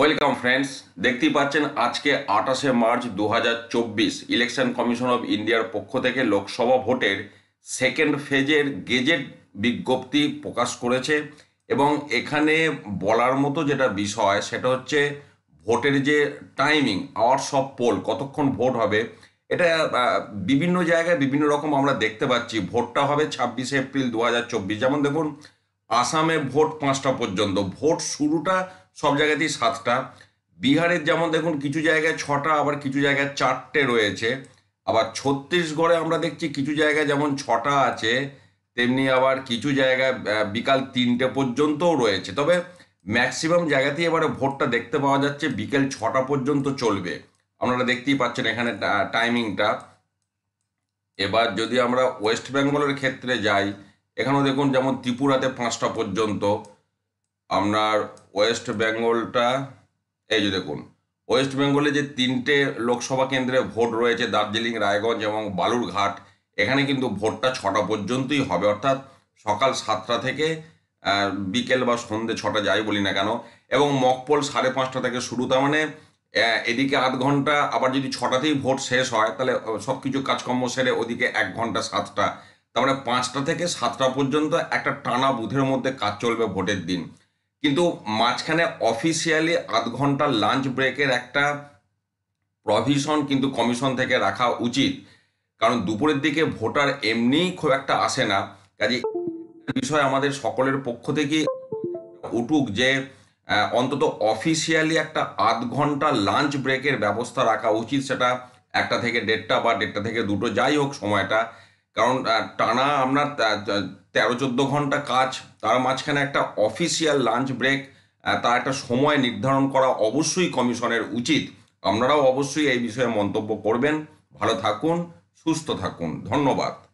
welcome friends দেখতেই পাচ্ছেন আজকে আঠাশে মার্চ দু ইলেকশন কমিশন অব ইন্ডিয়ার পক্ষ থেকে লোকসভা ভোটের সেকেন্ড ফেজের গেজেট বিজ্ঞপ্তি প্রকাশ করেছে এবং এখানে বলার মতো যেটা বিষয় সেটা হচ্ছে ভোটের যে টাইমিং আওয়ার্স অফ পোল কতক্ষণ ভোট হবে এটা বিভিন্ন জায়গায় বিভিন্ন রকম আমরা দেখতে পাচ্ছি ভোটটা হবে ছাব্বিশে এপ্রিল দু যেমন দেখুন আসামে ভোট পাঁচটা পর্যন্ত ভোট শুরুটা সব জায়গাতেই সাতটা বিহারের যেমন দেখুন কিছু জায়গায় ছটা আবার কিছু জায়গায় চারটে রয়েছে আবার ছত্তিশগড়ে আমরা দেখছি কিছু জায়গায় যেমন ছটা আছে তেমনি আবার কিছু জায়গায় বিকাল তিনটে পর্যন্তও রয়েছে তবে ম্যাক্সিমাম জায়গাতেই এবারে ভোটটা দেখতে পাওয়া যাচ্ছে বিকেল ছটা পর্যন্ত চলবে আপনারা দেখতেই পাচ্ছেন এখানে টাইমিংটা এবার যদি আমরা ওয়েস্ট বেঙ্গলের ক্ষেত্রে যাই এখানেও দেখুন যেমন ত্রিপুরাতে পাঁচটা পর্যন্ত আপনার ওয়েস্ট বেঙ্গলটা এই যে দেখুন ওয়েস্ট বেঙ্গলে যে তিনটে লোকসভা কেন্দ্রে ভোট রয়েছে দার্জিলিং রায়গঞ্জ এবং বালুরঘাট এখানে কিন্তু ভোটটা ছটা পর্যন্তই হবে অর্থাৎ সকাল সাতটা থেকে বিকেল বা সন্ধ্যে ছটা যাই বলি না কেন এবং মকপল সাড়ে পাঁচটা থেকে শুরু তার মানে এদিকে আধ ঘন্টা আবার যদি ছটাতেই ভোট শেষ হয় তাহলে সব কিছু কাজকর্ম সেরে ওদিকে এক ঘন্টা সাতটা তারপরে মানে পাঁচটা থেকে সাতটা পর্যন্ত একটা টানা বুথের মধ্যে কাজ চলবে ভোটের দিন কিন্তু মাঝখানে অফিসিয়ালি আধ ঘন্টা লাঞ্চ ব্রেকের একটা প্রভিশন কিন্তু কমিশন থেকে রাখা উচিত কারণ দুপুরের দিকে ভোটার এমনি খুব একটা আসে না কাজে বিষয় আমাদের সকলের পক্ষ থেকে উঠুক যে অন্তত অফিসিয়ালি একটা আধ ঘন্টা লাঞ্চ ব্রেকের ব্যবস্থা রাখা উচিত সেটা একটা থেকে দেড়টা বা দেড়টা থেকে দুটো যাই হোক সময়টা কারণ টানা আপনার তেরো চোদ্দ ঘন্টা কাজ তার মাঝখানে একটা অফিসিয়াল লাঞ্চ ব্রেক তার একটা সময় নির্ধারণ করা অবশ্যই কমিশনের উচিত আপনারাও অবশ্যই এই বিষয়ে মন্তব্য করবেন ভালো থাকুন সুস্থ থাকুন ধন্যবাদ